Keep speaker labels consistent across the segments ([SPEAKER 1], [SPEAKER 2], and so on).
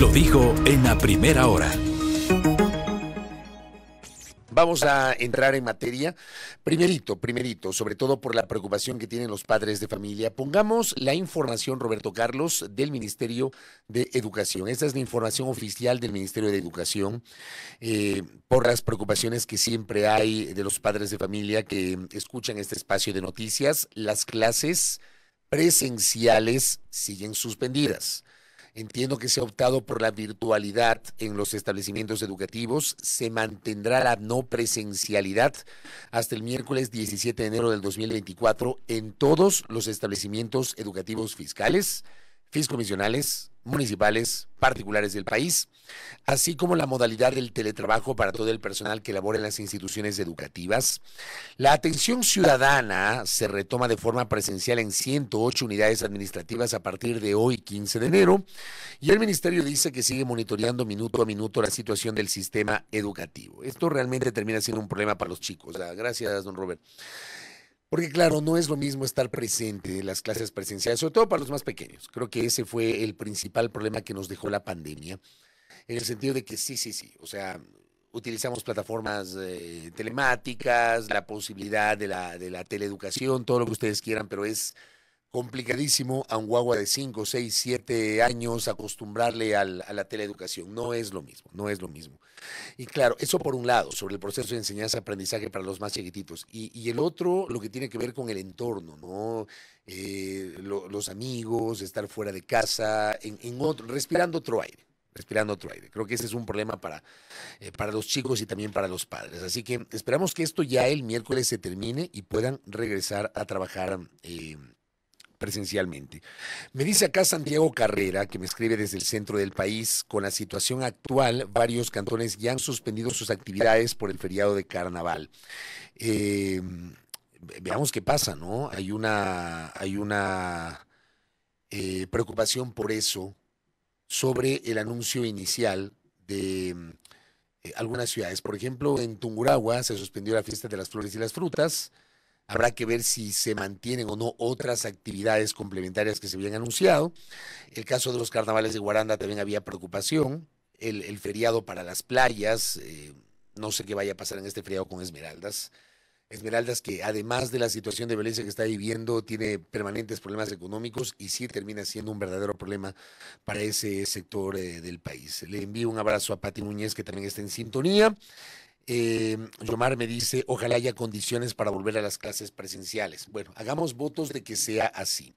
[SPEAKER 1] Lo dijo en la primera hora. Vamos a entrar en materia. Primerito, primerito, sobre todo por la preocupación que tienen los padres de familia, pongamos la información, Roberto Carlos, del Ministerio de Educación. Esta es la información oficial del Ministerio de Educación eh, por las preocupaciones que siempre hay de los padres de familia que escuchan este espacio de noticias. Las clases presenciales siguen suspendidas. Entiendo que se ha optado por la virtualidad en los establecimientos educativos. Se mantendrá la no presencialidad hasta el miércoles 17 de enero del 2024 en todos los establecimientos educativos fiscales, fiscomisionales, municipales particulares del país, así como la modalidad del teletrabajo para todo el personal que labora en las instituciones educativas. La atención ciudadana se retoma de forma presencial en 108 unidades administrativas a partir de hoy, 15 de enero, y el ministerio dice que sigue monitoreando minuto a minuto la situación del sistema educativo. Esto realmente termina siendo un problema para los chicos. Gracias, don Robert. Porque claro, no es lo mismo estar presente en las clases presenciales, sobre todo para los más pequeños. Creo que ese fue el principal problema que nos dejó la pandemia, en el sentido de que sí, sí, sí, o sea, utilizamos plataformas eh, telemáticas, la posibilidad de la, de la teleeducación, todo lo que ustedes quieran, pero es complicadísimo a un guagua de 5, 6, 7 años acostumbrarle al, a la teleeducación. No es lo mismo, no es lo mismo. Y claro, eso por un lado, sobre el proceso de enseñanza-aprendizaje para los más chiquititos. Y, el otro, lo que tiene que ver con el entorno, ¿no? Eh, los amigos, estar fuera de casa, en, otro, respirando otro aire respirando otro aire. Creo que ese es un problema para, eh, para los chicos y también para los padres. Así que esperamos que esto ya el miércoles se termine y puedan regresar a trabajar eh, presencialmente. Me dice acá Santiago Carrera, que me escribe desde el centro del país, con la situación actual, varios cantones ya han suspendido sus actividades por el feriado de carnaval. Eh, veamos qué pasa, ¿no? Hay una, hay una eh, preocupación por eso sobre el anuncio inicial de eh, algunas ciudades. Por ejemplo, en Tunguragua se suspendió la fiesta de las flores y las frutas. Habrá que ver si se mantienen o no otras actividades complementarias que se habían anunciado. El caso de los carnavales de Guaranda también había preocupación. El, feriado para las playas, eh, no sé qué vaya a pasar en este feriado con Esmeraldas. Esmeraldas que además de la situación de violencia que está viviendo, tiene permanentes problemas económicos y sí termina siendo un verdadero problema para ese sector eh, del país. Le envío un abrazo a Pati Muñez que también está en sintonía. Eh, Yomar me dice, ojalá haya condiciones para volver a las clases presenciales. Bueno, hagamos votos de que sea así.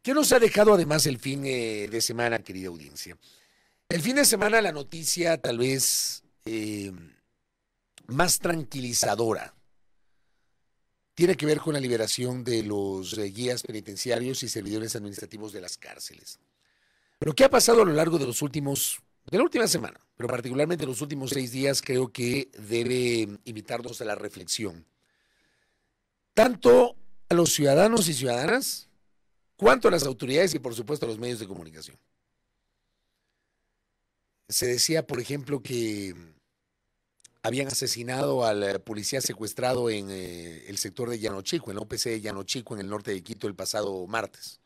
[SPEAKER 1] ¿Qué nos ha dejado además el fin eh, de semana, querida audiencia? El fin de semana la noticia tal vez eh, más tranquilizadora tiene que ver con la liberación de los eh, guías penitenciarios y servidores administrativos de las cárceles. Pero ¿qué ha pasado a lo largo de los últimos de la última semana, pero particularmente los últimos seis días, creo que debe invitarnos a la reflexión. Tanto a los ciudadanos y ciudadanas, cuanto a las autoridades y por supuesto a los medios de comunicación. Se decía, por ejemplo, que habían asesinado al eh, policía secuestrado en eh, el sector de Llanochico, en la OPC de Llanochico, en el norte de Quito, el pasado martes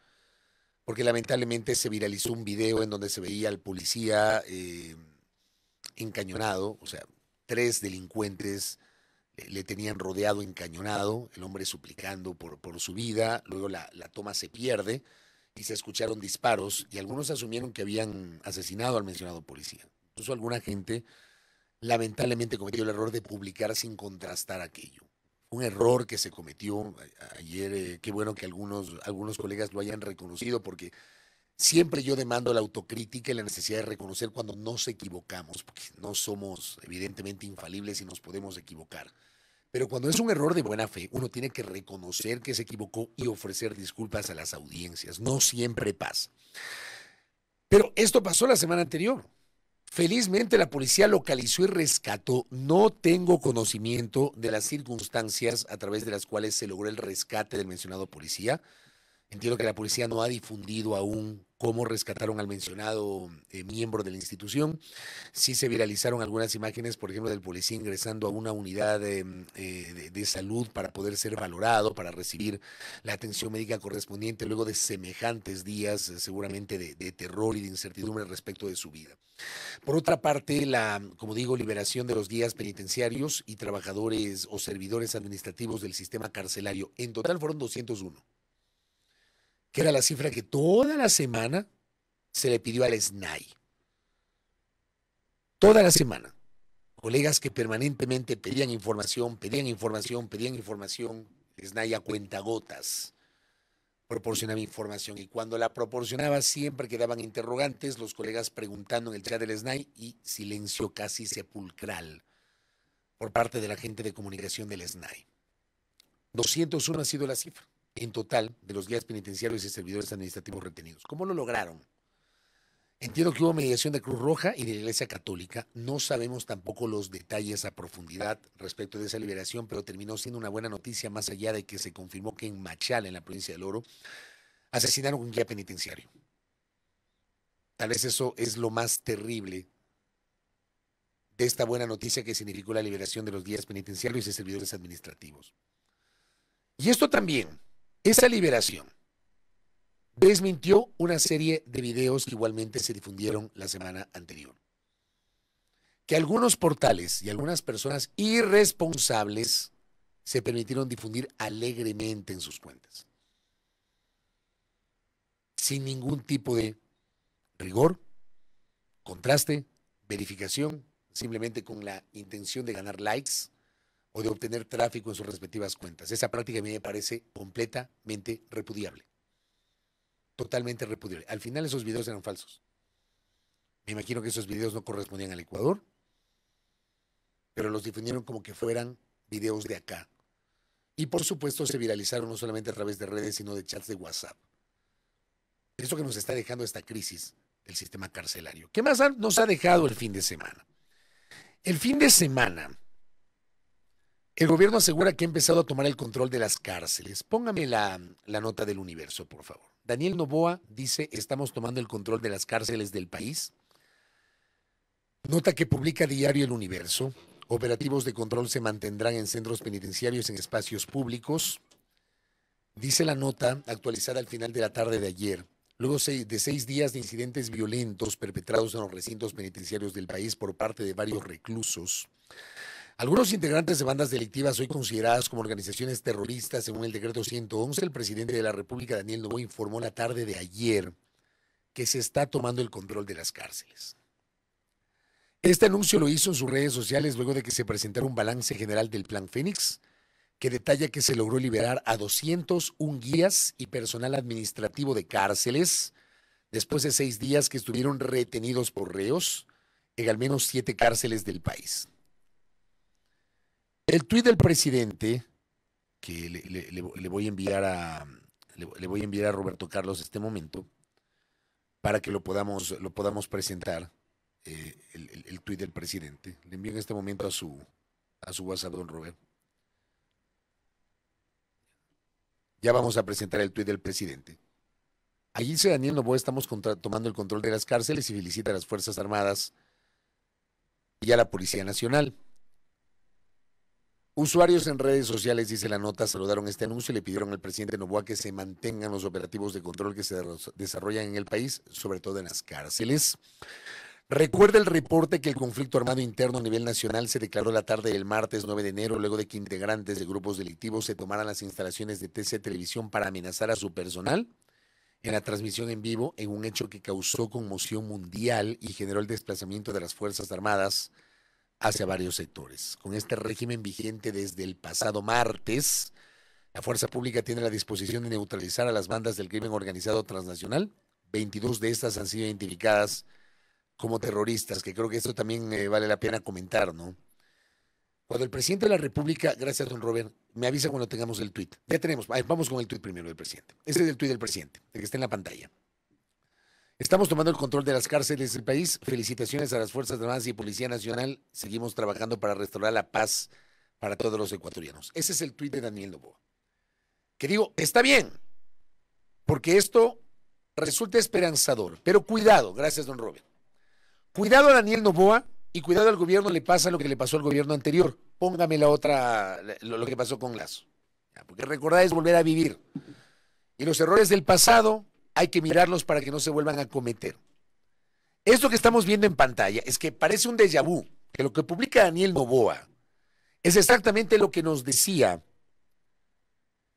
[SPEAKER 1] porque lamentablemente se viralizó un video en donde se veía al policía eh, encañonado, o sea, tres delincuentes eh, le, tenían rodeado, encañonado, el hombre suplicando por, por su vida, luego la, la, toma se pierde y se escucharon disparos y algunos asumieron que habían asesinado al mencionado policía. Incluso alguna gente lamentablemente cometió el error de publicar sin contrastar aquello un error que se cometió ayer. Eh, qué bueno que algunos, algunos colegas lo hayan reconocido porque siempre yo demando la autocrítica y la necesidad de reconocer cuando nos equivocamos, porque no somos evidentemente infalibles y nos podemos equivocar. Pero cuando es un error de buena fe, uno tiene que reconocer que se equivocó y ofrecer disculpas a las audiencias. No siempre pasa. Pero esto pasó la semana anterior. Felizmente la policía localizó y rescató. No tengo conocimiento de las circunstancias a través de las cuales se logró el rescate del mencionado policía. Entiendo que la policía no ha difundido aún cómo rescataron al mencionado eh, miembro de la institución. Sí se viralizaron algunas imágenes, por ejemplo, del policía ingresando a una unidad em, eh, de, salud para poder ser valorado, para recibir la atención médica correspondiente luego de semejantes días eh, seguramente de, terror y de incertidumbre respecto de su vida. Por otra parte, la, como digo, liberación de los días penitenciarios y trabajadores o servidores administrativos del sistema carcelario. En total fueron 201 que era la cifra que toda la semana se le pidió al SNAI. Toda la semana. Colegas que permanentemente pedían información, pedían información, pedían información. El SNAI a cuentagotas proporcionaba información y cuando la proporcionaba siempre quedaban interrogantes, los colegas preguntando en el chat del SNAI y silencio casi sepulcral por parte de la gente de comunicación del SNAI. 201 ha sido la cifra en total de los guías penitenciarios y servidores administrativos retenidos. ¿Cómo lo lograron? Entiendo que hubo mediación de Cruz Roja y de la Iglesia Católica. No sabemos tampoco los detalles a profundidad respecto de esa liberación, pero terminó siendo una buena noticia más allá de que se confirmó que en Machal en la provincia del Oro, asesinaron un guía penitenciario. Tal vez eso es lo más terrible de esta buena noticia que significó la liberación de los guías penitenciarios y servidores administrativos. Y esto también esa liberación desmintió una serie de videos que igualmente se difundieron la semana anterior. Que algunos portales y algunas personas irresponsables se permitieron difundir alegremente en sus cuentas. Sin ningún tipo de rigor, contraste, verificación, simplemente con la intención de ganar likes o de obtener tráfico en sus respectivas cuentas. Esa práctica a mí me parece completamente repudiable. Totalmente repudiable. Al final esos videos eran falsos. Me imagino que esos videos no correspondían al Ecuador, pero los difundieron como que fueran videos de acá. Y por supuesto se viralizaron no solamente a través de redes, sino de chats de WhatsApp. Eso que nos está dejando esta crisis del sistema carcelario. ¿Qué más nos ha dejado el fin de semana? El fin de semana el gobierno asegura que ha empezado a tomar el control de las cárceles. Póngame la, nota del universo, por favor. Daniel Novoa dice, estamos tomando el control de las cárceles del país. Nota que publica diario El Universo. Operativos de control se mantendrán en centros penitenciarios, en espacios públicos. Dice la nota, actualizada al final de la tarde de ayer, luego de seis días de incidentes violentos perpetrados en los recintos penitenciarios del país por parte de varios reclusos, algunos integrantes de bandas delictivas hoy consideradas como organizaciones terroristas según el decreto 111, el presidente de la República, Daniel Novo, informó la tarde de ayer que se está tomando el control de las cárceles. Este anuncio lo hizo en sus redes sociales luego de que se presentara un balance general del Plan Fénix, que detalla que se logró liberar a 201 guías y personal administrativo de cárceles después de seis días que estuvieron retenidos por reos en al menos siete cárceles del país. El tuit del presidente, que le, voy a enviar a le, voy a enviar a Roberto Carlos este momento, para que lo podamos, lo podamos presentar, eh, el, tuit del presidente. Le envío en este momento a su, a su WhatsApp, don Roberto Ya vamos a presentar el tuit del presidente. Allí dice Daniel Novoa, estamos tomando el control de las cárceles y felicita a las Fuerzas Armadas y a la Policía Nacional. Usuarios en redes sociales, dice la nota, saludaron este anuncio y le pidieron al presidente Novoa que se mantengan los operativos de control que se desarrollan en el país, sobre todo en las cárceles. Recuerda el reporte que el conflicto armado interno a nivel nacional se declaró la tarde del martes 9 de enero, luego de que integrantes de grupos delictivos se tomaran las instalaciones de TC Televisión para amenazar a su personal en la transmisión en vivo, en un hecho que causó conmoción mundial y generó el desplazamiento de las Fuerzas Armadas hacia varios sectores. Con este régimen vigente desde el pasado martes, la Fuerza Pública tiene la disposición de neutralizar a las bandas del crimen organizado transnacional. 22 de estas han sido identificadas como terroristas, que creo que esto también eh, vale la pena comentar, ¿no? Cuando el presidente de la República, gracias don Robert, me avisa cuando tengamos el tuit. Ya tenemos, vamos con el tuit primero del presidente. Este es el tuit del presidente, el que está en la pantalla. Estamos tomando el control de las cárceles del país. Felicitaciones a las Fuerzas Armadas y Policía Nacional. Seguimos trabajando para restaurar la paz para todos los ecuatorianos. Ese es el tuit de Daniel Noboa. Que digo, está bien, porque esto resulta esperanzador. Pero cuidado, gracias, don Robert. Cuidado a Daniel Novoa y cuidado al gobierno le pasa lo que le pasó al gobierno anterior. Póngame la otra, lo, que pasó con Lazo. Porque recordáis es volver a vivir. Y los errores del pasado hay que mirarlos para que no se vuelvan a cometer. Esto que estamos viendo en pantalla es que parece un déjà vu, que lo que publica Daniel Novoa es exactamente lo que nos decía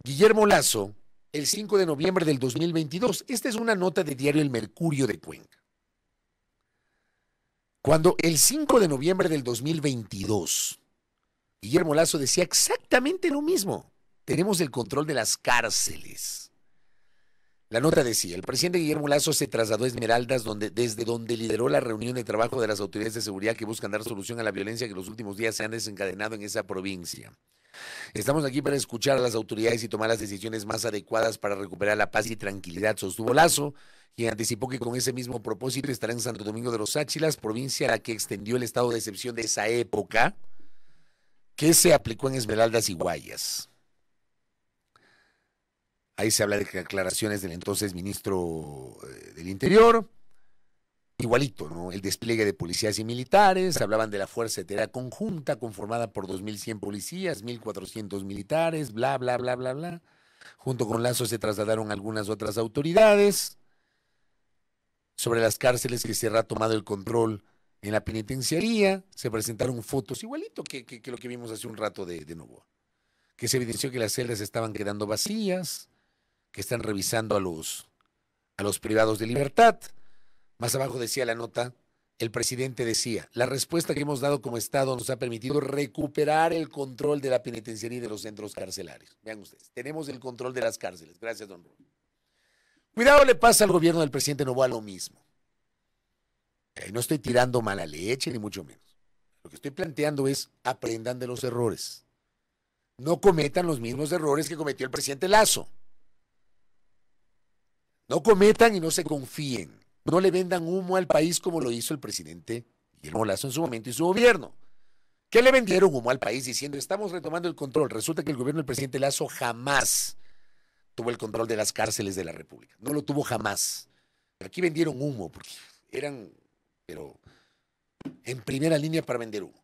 [SPEAKER 1] Guillermo Lazo el 5 de noviembre del 2022. Esta es una nota de diario El Mercurio de Cuenca. Cuando el 5 de noviembre del 2022, Guillermo Lazo decía exactamente lo mismo. Tenemos el control de las cárceles. La nota decía, el presidente Guillermo Lazo se trasladó a Esmeraldas, donde, desde donde lideró la reunión de trabajo de las autoridades de seguridad que buscan dar solución a la violencia que los últimos días se han desencadenado en esa provincia. Estamos aquí para escuchar a las autoridades y tomar las decisiones más adecuadas para recuperar la paz y tranquilidad, sostuvo Lazo, quien anticipó que con ese mismo propósito estará en Santo Domingo de los Áchilas, provincia a la que extendió el estado de excepción de esa época, que se aplicó en Esmeraldas y Guayas. Ahí se habla de aclaraciones del entonces ministro eh, del Interior. Igualito, ¿no? El despliegue de policías y militares, hablaban de la fuerza etérea conjunta conformada por 2.100 policías, 1.400 militares, bla, bla, bla, bla, bla. Junto con Lazo se trasladaron algunas otras autoridades sobre las cárceles que se ha tomado el control en la penitenciaría, se presentaron fotos igualito que, lo que vimos hace un rato de, nuevo. que se evidenció que las celdas estaban quedando vacías, que están revisando a los, a los privados de libertad. Más abajo decía la nota, el presidente decía, la respuesta que hemos dado como Estado nos ha permitido recuperar el control de la penitenciaría y de los centros carcelarios. Vean ustedes, tenemos el control de las cárceles. Gracias, don Rubén. Cuidado le pasa al gobierno del presidente Novoa lo mismo. Eh, no estoy tirando mala leche, ni mucho menos. Lo que estoy planteando es aprendan de los errores. No cometan los mismos errores que cometió el presidente Lazo. No cometan y no se confíen. No le vendan humo al país como lo hizo el presidente Guillermo Lazo en su momento y su gobierno. ¿Qué le vendieron humo al país diciendo estamos retomando el control? Resulta que el gobierno del presidente Lazo jamás tuvo el control de las cárceles de la República. No lo tuvo jamás. aquí vendieron humo porque eran, pero en primera línea para vender humo.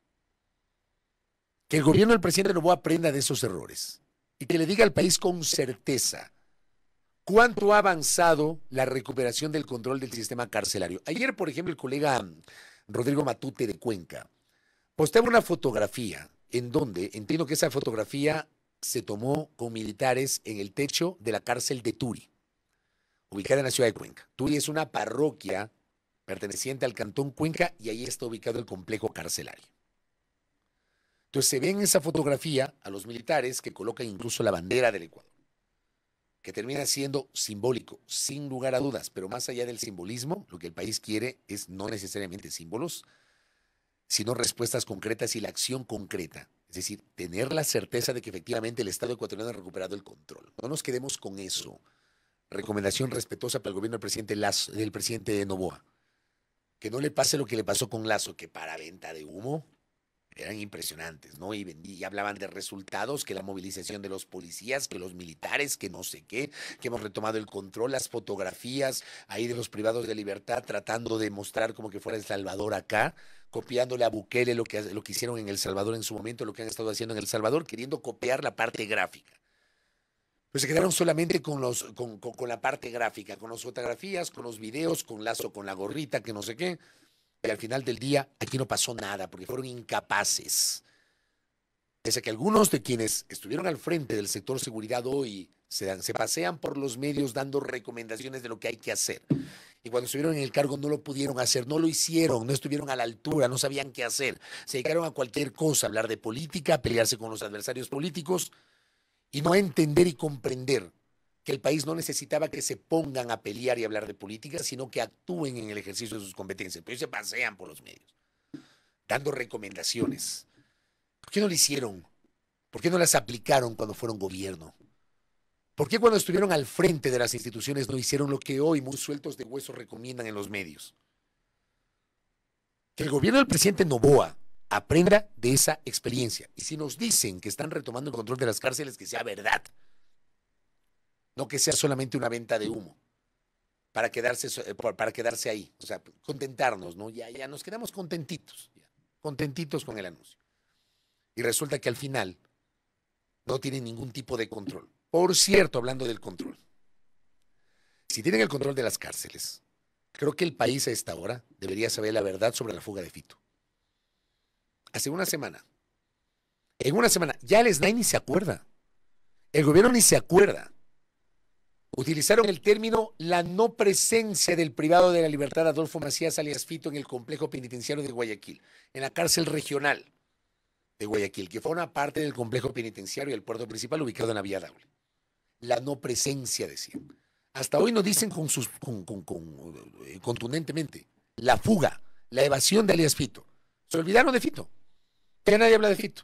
[SPEAKER 1] Que el gobierno del presidente Novoa aprenda de esos errores y que le diga al país con certeza ¿Cuánto ha avanzado la recuperación del control del sistema carcelario? Ayer, por ejemplo, el colega mm, Rodrigo Matute de Cuenca posteó una fotografía en donde entiendo que esa fotografía se tomó con militares en el techo de la cárcel de Turi, ubicada en la ciudad de Cuenca. Turi es una parroquia perteneciente al cantón Cuenca y ahí está ubicado el complejo carcelario. Entonces se ve en esa fotografía a los militares que colocan incluso la bandera del Ecuador que termina siendo simbólico, sin lugar a dudas, pero más allá del simbolismo, lo que el país quiere es no necesariamente símbolos, sino respuestas concretas y la acción concreta. Es decir, tener la certeza de que efectivamente el Estado ecuatoriano ha recuperado el control. No nos quedemos con eso. Recomendación respetuosa para el gobierno del presidente, del presidente de Novoa. Que no le pase lo que le pasó con Lazo, que para venta de humo, eran impresionantes, ¿no? Y, hablaban de resultados, que la movilización de los policías, que los militares, que no sé qué, que hemos retomado el control, las fotografías ahí de los privados de libertad tratando de mostrar como que fuera El Salvador acá, copiándole a Bukele lo que, lo que hicieron en El Salvador en su momento, lo que han estado haciendo en El Salvador, queriendo copiar la parte gráfica. Pues se quedaron solamente con, los, con, con la parte gráfica, con las fotografías, con los videos, con lazo, con la gorrita, que no sé qué y al final del día aquí no pasó nada porque fueron incapaces. Pese a que algunos de quienes estuvieron al frente del sector seguridad hoy se, se pasean por los medios dando recomendaciones de lo que hay que hacer. Y cuando estuvieron en el cargo no lo pudieron hacer, no lo hicieron, no estuvieron a la altura, no sabían qué hacer. Se dedicaron a cualquier cosa, hablar de política, pelearse con los adversarios políticos y no entender y comprender que el país no necesitaba que se pongan a pelear y hablar de política, sino que actúen en el ejercicio de sus competencias. Pero pues ellos se pasean por los medios, dando recomendaciones. ¿Por qué no lo hicieron? ¿Por qué no las aplicaron cuando fueron gobierno? ¿Por qué cuando estuvieron al frente de las instituciones no hicieron lo que hoy muy sueltos de hueso recomiendan en los medios? Que el gobierno del presidente Novoa aprenda de esa experiencia. Y si nos dicen que están retomando el control de las cárceles, que sea verdad no que sea solamente una venta de humo para quedarse, eh, para quedarse ahí, o sea, contentarnos, ¿no? Ya, ya nos quedamos contentitos, contentitos con el anuncio. Y resulta que al final no tienen ningún tipo de control. Por cierto, hablando del control, si tienen el control de las cárceles, creo que el país a esta hora debería saber la verdad sobre la fuga de Fito. Hace una semana, en una semana, ya el SNAI ni se acuerda, el gobierno ni se acuerda. Utilizaron el término la no presencia del privado de la libertad Adolfo Macías alias Fito en el complejo penitenciario de Guayaquil, en la cárcel regional de Guayaquil, que fue una parte del complejo penitenciario el puerto principal ubicado en la Vía Daule. La no presencia, decían. Hasta hoy nos dicen con eh, contundentemente la fuga, la evasión de alias Fito. Se olvidaron de Fito. Ya nadie habla de Fito.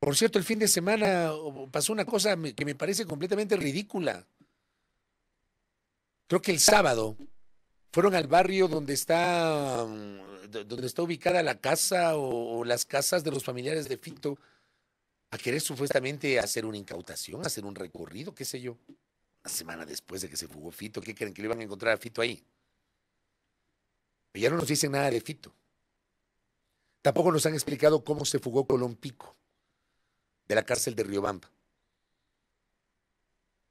[SPEAKER 1] Por cierto, el fin de semana pasó una cosa que me parece completamente ridícula. Creo que el sábado fueron al barrio donde está, mm, donde está ubicada la casa o, las casas de los familiares de Fito a querer supuestamente hacer una incautación, hacer un recorrido, qué sé yo. Una semana después de que se fugó Fito, ¿qué creen que le iban a encontrar a Fito ahí? Pero ya no nos dicen nada de Fito. Tampoco nos han explicado cómo se fugó Colón Pico de la cárcel de Riobamba.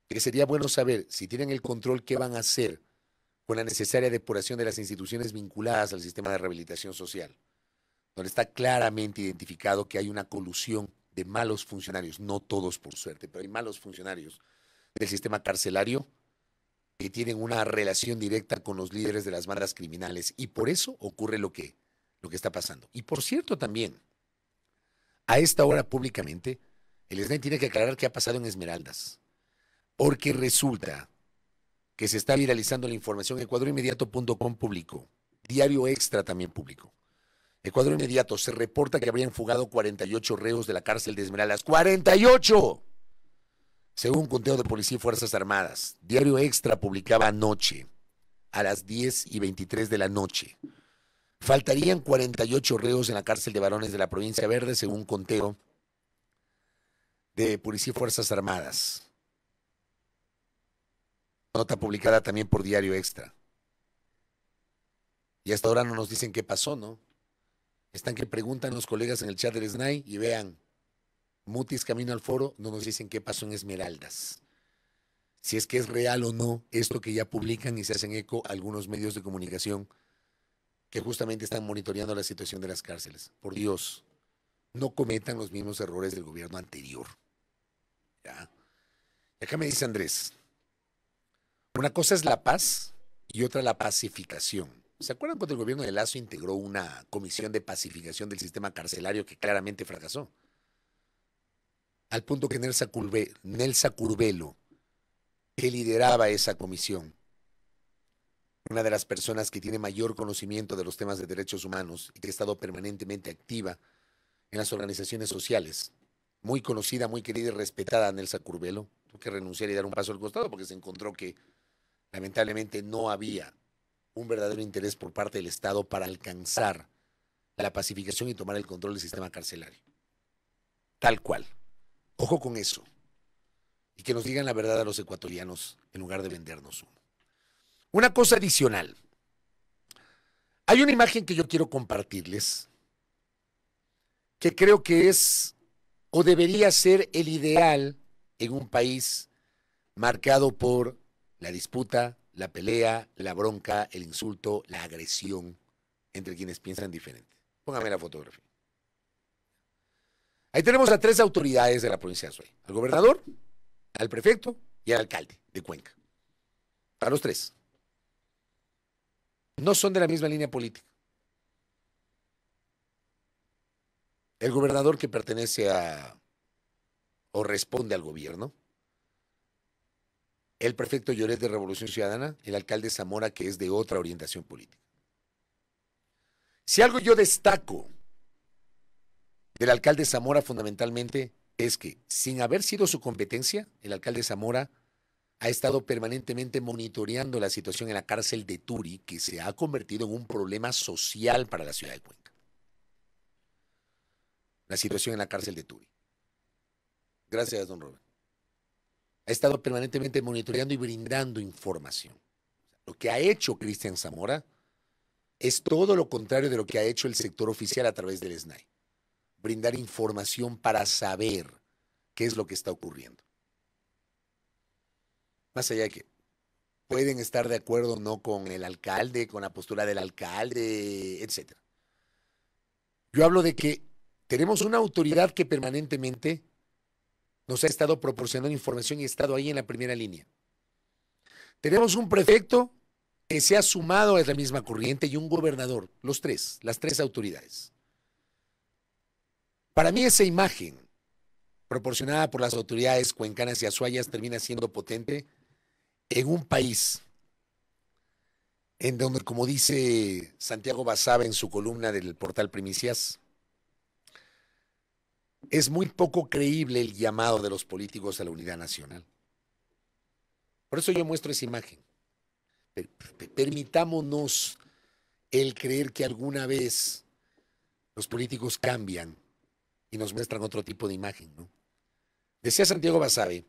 [SPEAKER 1] Que sería bueno saber si tienen el control qué van a hacer con la necesaria depuración de las instituciones vinculadas al sistema de rehabilitación social, donde está claramente identificado que hay una colusión de malos funcionarios, no todos por suerte, pero hay malos funcionarios del sistema carcelario que tienen una relación directa con los líderes de las bandas criminales y por eso ocurre lo que, lo que está pasando. Y por cierto también, a esta hora públicamente el SNAI tiene que aclarar qué ha pasado en Esmeraldas. Porque resulta que se está viralizando la información. Ecuadorinmediato.com publicó. Diario Extra también publicó. Ecuador Inmediato se reporta que habrían fugado 48 reos de la cárcel de Esmeraldas. ¡48! Según conteo de Policía y Fuerzas Armadas. Diario Extra publicaba anoche, a las 10 y 23 de la noche. Faltarían 48 reos en la cárcel de varones de la provincia verde, según conteo de Policía y Fuerzas Armadas. Nota publicada también por Diario Extra. Y hasta ahora no nos dicen qué pasó, ¿no? Están que preguntan los colegas en el chat del SNAI y vean, Mutis camino al foro, no nos dicen qué pasó en Esmeraldas. Si es que es real o no esto que ya publican y se hacen eco algunos medios de comunicación que justamente están monitoreando la situación de las cárceles. Por Dios, no cometan los mismos errores del gobierno anterior acá me dice Andrés, una cosa es la paz y otra la pacificación. ¿Se acuerdan cuando el gobierno de Lazo integró una comisión de pacificación del sistema carcelario que claramente fracasó? Al punto que Nelsa, Curvelo, que lideraba esa comisión, una de las personas que tiene mayor conocimiento de los temas de derechos humanos y que ha estado permanentemente activa en las organizaciones sociales, muy conocida, muy querida y respetada, Nelsa Curvelo, tuvo que renunciar y dar un paso al costado porque se encontró que lamentablemente no había un verdadero interés por parte del Estado para alcanzar la pacificación y tomar el control del sistema carcelario. Tal cual. Ojo con eso. Y que nos digan la verdad a los ecuatorianos en lugar de vendernos uno. Una cosa adicional. Hay una imagen que yo quiero compartirles que creo que es o debería ser el ideal en un país marcado por la disputa, la pelea, la bronca, el insulto, la agresión entre quienes piensan diferente. Póngame la fotografía. Ahí tenemos a tres autoridades de la provincia de Azuay, al gobernador, al prefecto y al alcalde de Cuenca. A los tres. No son de la misma línea política. El gobernador que pertenece a o responde al gobierno, el prefecto Lloret de Revolución Ciudadana, el alcalde Zamora que es de otra orientación política. Si algo yo destaco del alcalde Zamora fundamentalmente es que sin haber sido su competencia, el alcalde Zamora ha estado permanentemente monitoreando la situación en la cárcel de Turi, que se ha convertido en un problema social para la ciudad de Cuenca la situación en la cárcel de Turi. Gracias, don Robert. Ha estado permanentemente monitoreando y brindando información. Lo que ha hecho Cristian Zamora es todo lo contrario de lo que ha hecho el sector oficial a través del SNAI. Brindar información para saber qué es lo que está ocurriendo. Más allá de que pueden estar de acuerdo o no con el alcalde, con la postura del alcalde, etc. Yo hablo de que tenemos una autoridad que permanentemente nos ha estado proporcionando información y ha estado ahí en la primera línea. Tenemos un prefecto que se ha sumado a la misma corriente y un gobernador, los tres, las tres autoridades. Para mí esa imagen proporcionada por las autoridades cuencanas y azuayas termina siendo potente en un país en donde, como dice Santiago Basaba en su columna del portal Primicias, es muy poco creíble el llamado de los políticos a la unidad nacional. Por eso yo muestro esa imagen. Permitámonos el creer que alguna vez los políticos cambian y nos muestran otro tipo de imagen, ¿no? Decía Santiago Basabe,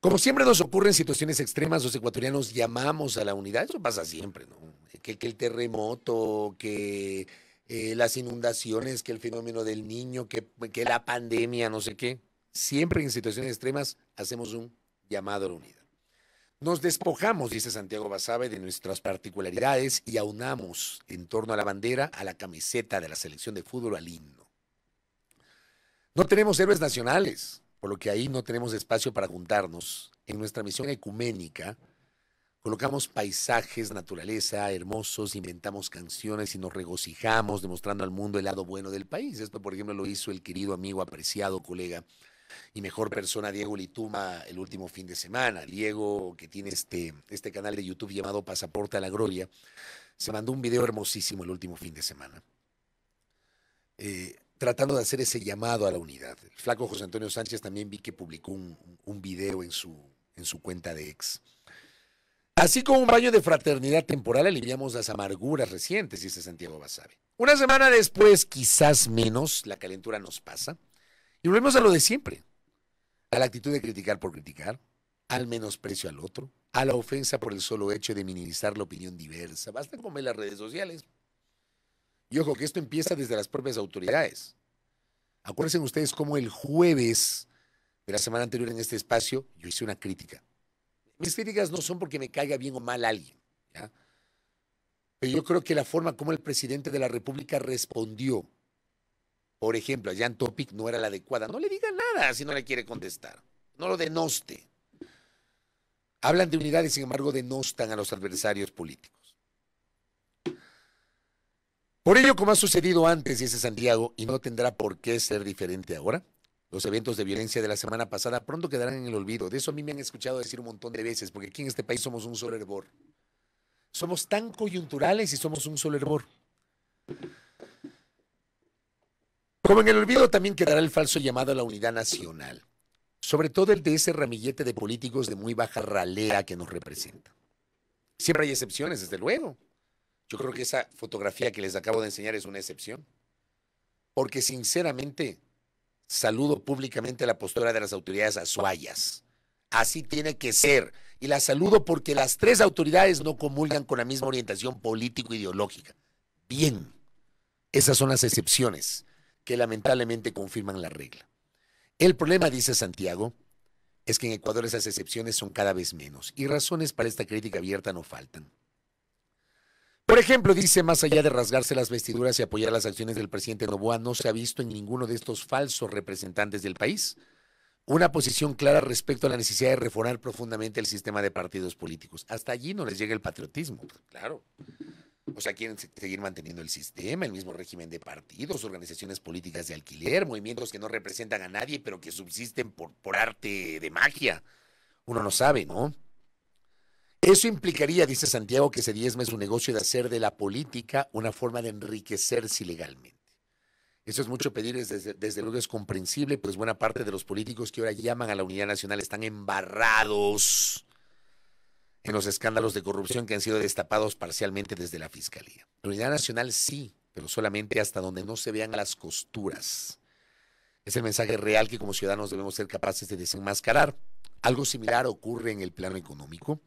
[SPEAKER 1] como siempre nos ocurre en situaciones extremas, los ecuatorianos llamamos a la unidad, eso pasa siempre, ¿no? que el terremoto, que eh, las inundaciones, que el fenómeno del niño, que, la pandemia, no sé qué. Siempre en situaciones extremas hacemos un llamado a la unidad. Nos despojamos, dice Santiago Basabe, de nuestras particularidades y aunamos en torno a la bandera, a la camiseta de la selección de fútbol, al himno. No tenemos héroes nacionales, por lo que ahí no tenemos espacio para juntarnos en nuestra misión ecuménica Colocamos paisajes, naturaleza, hermosos, inventamos canciones y nos regocijamos demostrando al mundo el lado bueno del país. Esto, por ejemplo, lo hizo el querido amigo, apreciado colega y mejor persona Diego Lituma el último fin de semana. Diego, que tiene este, este canal de YouTube llamado Pasaporte a la Gloria, se mandó un video hermosísimo el último fin de semana. Eh, tratando de hacer ese llamado a la unidad. El flaco José Antonio Sánchez también vi que publicó un, un video en su, en su cuenta de ex. Así como un baño de fraternidad temporal, aliviamos las amarguras recientes, dice Santiago Basabe. Una semana después, quizás menos, la calentura nos pasa y volvemos a lo de siempre: a la actitud de criticar por criticar, al menosprecio al otro, a la ofensa por el solo hecho de minimizar la opinión diversa. Basta con ver las redes sociales. Y ojo que esto empieza desde las propias autoridades. Acuérdense ustedes cómo el jueves de la semana anterior en este espacio yo hice una crítica mis críticas no son porque me caiga bien o mal alguien, Pero yo creo que la forma como el presidente de la República respondió, por ejemplo, a Jan Topic no era la adecuada. No le diga nada si no le quiere contestar. No lo denoste. Hablan de unidad y sin embargo denostan a los adversarios políticos. Por ello, como ha sucedido antes, dice Santiago, y no tendrá por qué ser diferente ahora, los eventos de violencia de la semana pasada pronto quedarán en el olvido. De eso a mí me han escuchado decir un montón de veces, porque aquí en este país somos un solo hervor. Somos tan coyunturales y somos un solo hervor. Como en el olvido también quedará el falso llamado a la unidad nacional, sobre todo el de ese ramillete de políticos de muy baja ralea que nos representa. Siempre hay excepciones, desde luego. Yo creo que esa fotografía que les acabo de enseñar es una excepción. Porque sinceramente, saludo públicamente la postura de las autoridades azuayas. Así tiene que ser. Y la saludo porque las tres autoridades no comulgan con la misma orientación político-ideológica. Bien, esas son las excepciones que lamentablemente confirman la regla. El problema, dice Santiago, es que en Ecuador esas excepciones son cada vez menos y razones para esta crítica abierta no faltan. Por pues, ejemplo, dice, más eh, allá de rasgarse las vestiduras y apoyar las acciones del presidente Novoa, no se ha visto en ninguno de estos falsos representantes del país una posición clara respecto a la necesidad de reformar profundamente el sistema de partidos políticos. Hasta allí no les llega el patriotismo, claro. O sea, quieren seguir manteniendo el sistema, el mismo régimen de partidos, organizaciones políticas de alquiler, movimientos que no representan a nadie, pero que subsisten por, por arte de magia. Uno no sabe, ¿no? Eso implicaría, dice Santiago, que se diezme su negocio de hacer de la política una forma de enriquecerse ilegalmente. Eso es mucho pedir, desde, desde, luego es comprensible, pues buena parte de los políticos que ahora llaman a la unidad nacional están embarrados en los escándalos de corrupción que han sido destapados parcialmente desde la Fiscalía. La unidad nacional sí, pero solamente hasta donde no se vean las costuras. Es el mensaje real que como ciudadanos debemos ser capaces de desenmascarar. Algo similar ocurre en el plano económico.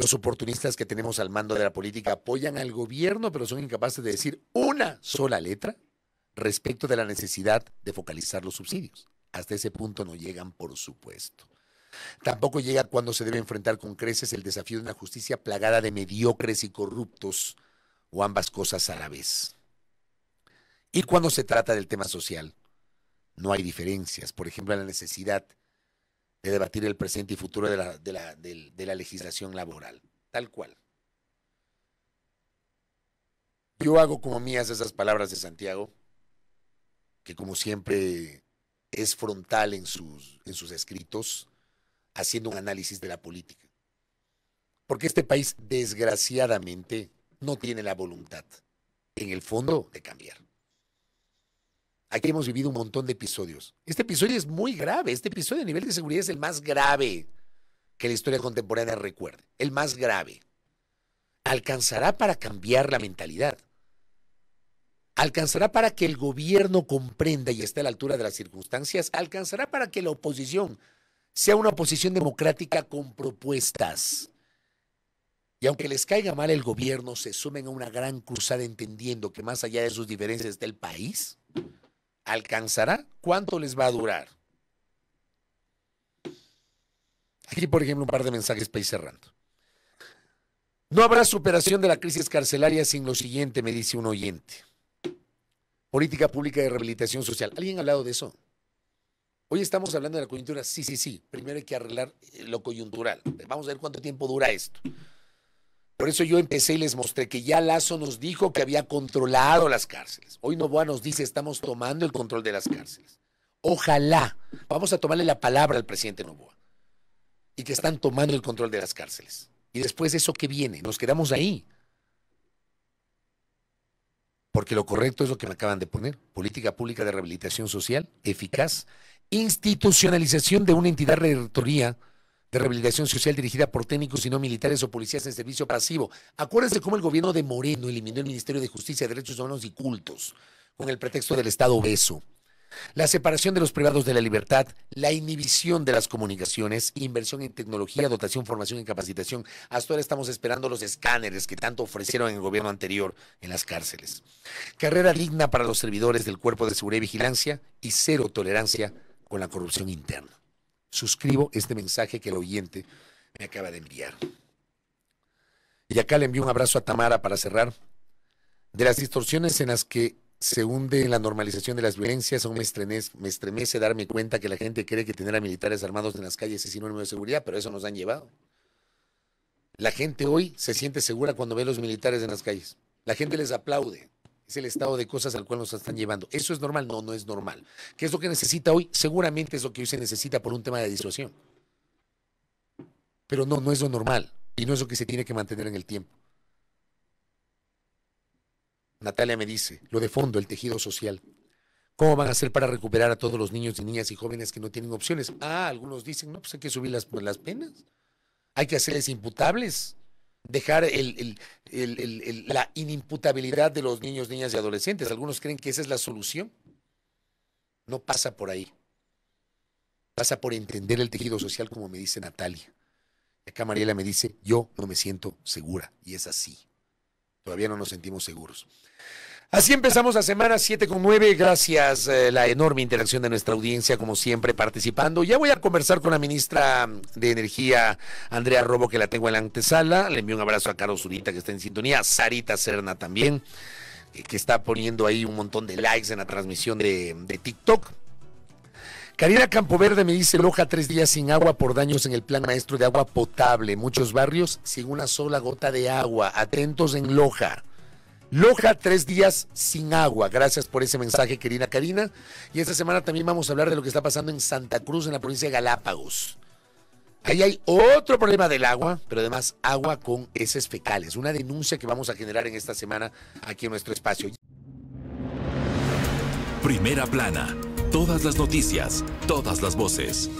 [SPEAKER 1] Los oportunistas que tenemos al mando de la política apoyan al gobierno, pero son incapaces de decir una sola letra respecto de la necesidad de focalizar los subsidios. Hasta ese punto no llegan, por supuesto. Tampoco llega cuando se debe enfrentar con creces el desafío de una justicia plagada de mediocres y corruptos, o ambas cosas a la vez. Y cuando se trata del tema social, no hay diferencias. Por ejemplo, la necesidad de debatir el presente y futuro de la, legislación laboral, tal cual. Yo hago como mías esas palabras de Santiago, que como siempre es frontal en sus, en sus escritos, haciendo un análisis de la política. Porque este país, desgraciadamente, no tiene la voluntad, en el fondo, de cambiar. Aquí hemos vivido un montón de episodios. Este episodio es muy grave. Este episodio a nivel de seguridad es el más grave que la historia contemporánea recuerde. El más grave. Alcanzará para cambiar la mentalidad. Alcanzará para que el gobierno comprenda y esté a la altura de las circunstancias. Alcanzará para que la oposición sea una oposición democrática con propuestas. Y aunque les caiga mal el gobierno, se sumen a una gran cruzada entendiendo que más allá de sus diferencias del país alcanzará? ¿Cuánto les va a durar? Aquí, por ejemplo, un par de mensajes para ir cerrando. No habrá superación de la crisis carcelaria sin lo siguiente, me dice un oyente. Política pública de rehabilitación social. ¿Alguien ha hablado de eso? Hoy estamos hablando de la coyuntura. Sí, sí, sí. Primero hay que arreglar eh, lo coyuntural. Vamos a ver cuánto tiempo dura esto. Por eso yo empecé y les mostré que ya Lazo nos dijo que había controlado las cárceles. Hoy Novoa nos dice estamos tomando el control de las cárceles. Ojalá, vamos a tomarle la palabra al presidente Novoa, y que están tomando el control de las cárceles. Y después de eso, ¿qué viene? Nos quedamos ahí. Porque lo correcto es lo que me acaban de poner. Política pública de rehabilitación social eficaz. Institucionalización de una entidad de de rehabilitación social dirigida por técnicos y no militares o policías en servicio pasivo. Acuérdense cómo el gobierno de Moreno eliminó el Ministerio de Justicia, Derechos Humanos y Cultos con el pretexto del Estado obeso. La separación de los privados de la libertad, la inhibición de las comunicaciones, inversión en tecnología, dotación, formación y capacitación. Hasta ahora estamos esperando los escáneres que tanto ofrecieron en el gobierno anterior en las cárceles. Carrera digna para los servidores del Cuerpo de Seguridad y Vigilancia y cero tolerancia con la corrupción interna suscribo este mensaje que el oyente me acaba de enviar. Y acá le envío un abrazo a Tamara para cerrar. De las distorsiones en las que se hunde la normalización de las violencias, aún me estremece, me estremece darme cuenta que la gente cree que tener a militares armados en las calles es sinónimo de seguridad, pero eso nos han llevado. La gente hoy se siente segura cuando ve a los militares en las calles. La gente les aplaude es el estado de cosas al cual nos están llevando. ¿Eso es normal? No, no es normal. ¿Qué es lo que necesita hoy? Seguramente es lo que hoy se necesita por un tema de disuasión. Pero no, no es lo normal y no es lo que se tiene que mantener en el tiempo. Natalia me dice, lo de fondo, el tejido social. ¿Cómo van a hacer para recuperar a todos los niños y niñas y jóvenes que no tienen opciones? Ah, algunos dicen, no, pues hay que subir las, las penas. Hay que hacerles imputables dejar la inimputabilidad de los niños, niñas y adolescentes. Algunos creen que esa es la solución. No pasa por ahí. Pasa por entender el tejido social, como me dice Natalia. Acá Mariela me dice, yo no me siento segura. Y es así. Todavía no nos sentimos seguros. Así empezamos la semana 7 con 9. Gracias eh, la enorme interacción de nuestra audiencia, como siempre, participando. Ya voy a conversar con la ministra de Energía, Andrea Robo, que la tengo en la antesala. Le envío un abrazo a Carlos Zurita, que está en sintonía. Sarita Cerna también, que está poniendo ahí un montón de likes en la transmisión de, de TikTok. Karina Campoverde me dice, Loja, tres días sin agua por daños en el plan maestro de agua potable. Muchos barrios sin una sola gota de agua. Atentos en Loja. Loja, tres días sin agua. Gracias por ese mensaje, querida Karina. Y esta semana también vamos a hablar de lo que está pasando en Santa Cruz, en la provincia de Galápagos. Ahí hay otro problema del agua, pero además agua con heces fecales. Una denuncia que vamos a generar en esta semana aquí en nuestro espacio. Primera plana. Todas las noticias, todas las voces.